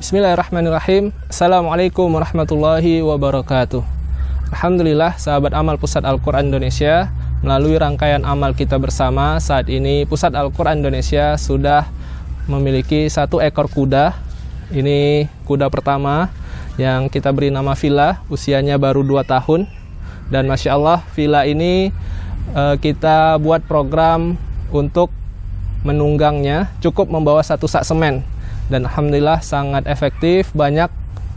Bismillahirrahmanirrahim. Assalamualaikum warahmatullahi wabarakatuh. Alhamdulillah, sahabat amal Pusat Al-Quran Indonesia, melalui rangkaian amal kita bersama, saat ini Pusat Al-Quran Indonesia sudah memiliki satu ekor kuda. Ini kuda pertama yang kita beri nama Villa, usianya baru 2 tahun. Dan Masya Allah, Villa ini eh, kita buat program untuk menunggangnya cukup membawa satu sak semen dan alhamdulillah sangat efektif banyak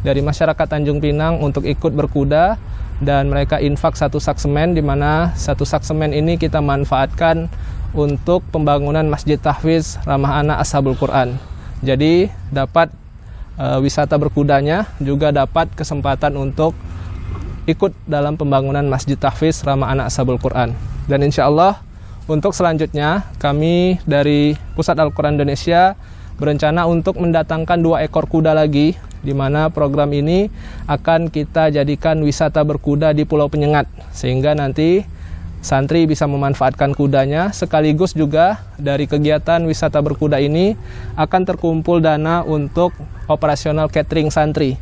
dari masyarakat Tanjung Pinang untuk ikut berkuda dan mereka infak satu sak semen di mana satu sak semen ini kita manfaatkan untuk pembangunan Masjid Tahfiz Ramah Anak Ashabul Quran. Jadi dapat e, wisata berkudanya juga dapat kesempatan untuk ikut dalam pembangunan Masjid Tahfiz Ramah Anak Ashabul Quran. Dan insya Allah untuk selanjutnya kami dari Pusat Al-Quran Indonesia berencana untuk mendatangkan dua ekor kuda lagi di mana program ini akan kita jadikan wisata berkuda di Pulau Penyengat sehingga nanti santri bisa memanfaatkan kudanya sekaligus juga dari kegiatan wisata berkuda ini akan terkumpul dana untuk operasional catering santri.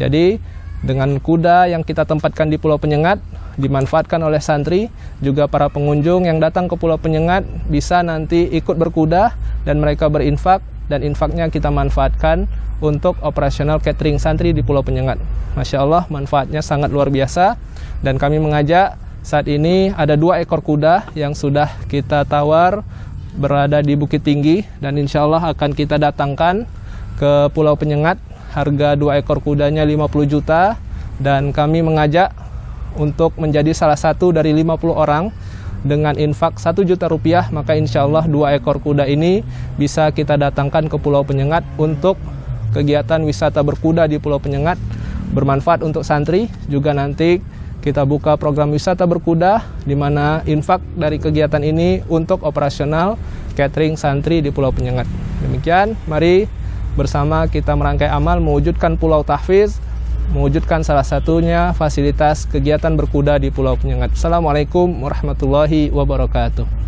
Jadi dengan kuda yang kita tempatkan di Pulau Penyengat dimanfaatkan oleh santri juga para pengunjung yang datang ke Pulau Penyengat bisa nanti ikut berkuda dan mereka berinfak dan infaknya kita manfaatkan untuk operasional catering santri di Pulau Penyengat. Masya Allah, manfaatnya sangat luar biasa. Dan kami mengajak saat ini ada dua ekor kuda yang sudah kita tawar berada di Bukit Tinggi dan insya Allah akan kita datangkan ke Pulau Penyengat. Harga dua ekor kudanya 50 juta dan kami mengajak untuk menjadi salah satu dari 50 orang dengan infak satu juta rupiah maka insya Allah dua ekor kuda ini bisa kita datangkan ke Pulau Penyengat untuk kegiatan wisata berkuda di Pulau Penyengat bermanfaat untuk santri juga nanti kita buka program wisata berkuda di mana infak dari kegiatan ini untuk operasional catering santri di Pulau Penyengat. Demikian, mari bersama kita merangkai amal mewujudkan Pulau Tahfiz, mewujudkan salah satunya fasilitas kegiatan berkuda di Pulau Penyengat. Assalamualaikum warahmatullahi wabarakatuh.